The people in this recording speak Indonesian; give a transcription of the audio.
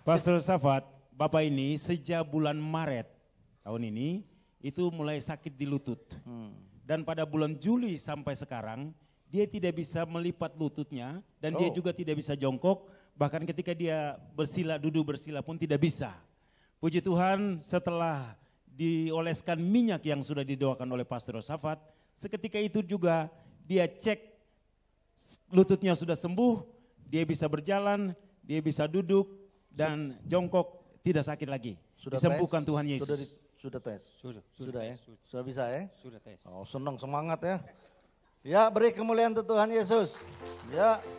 Pastor Safat, Bapak ini sejak bulan Maret tahun ini itu mulai sakit di lutut. Hmm. Dan pada bulan Juli sampai sekarang dia tidak bisa melipat lututnya dan oh. dia juga tidak bisa jongkok bahkan ketika dia bersila duduk bersila pun tidak bisa. Puji Tuhan setelah dioleskan minyak yang sudah didoakan oleh Pastor Safat, seketika itu juga dia cek lututnya sudah sembuh, dia bisa berjalan, dia bisa duduk, dan jongkok tidak sakit lagi. Sudah Disembuhkan tes? Tuhan Yesus. Sudah, di, sudah tes? Sudah. Sudah, sudah ya? Sudah. bisa ya? Sudah tes. Oh senang semangat ya. Ya beri kemuliaan untuk Tuhan Yesus. Ya.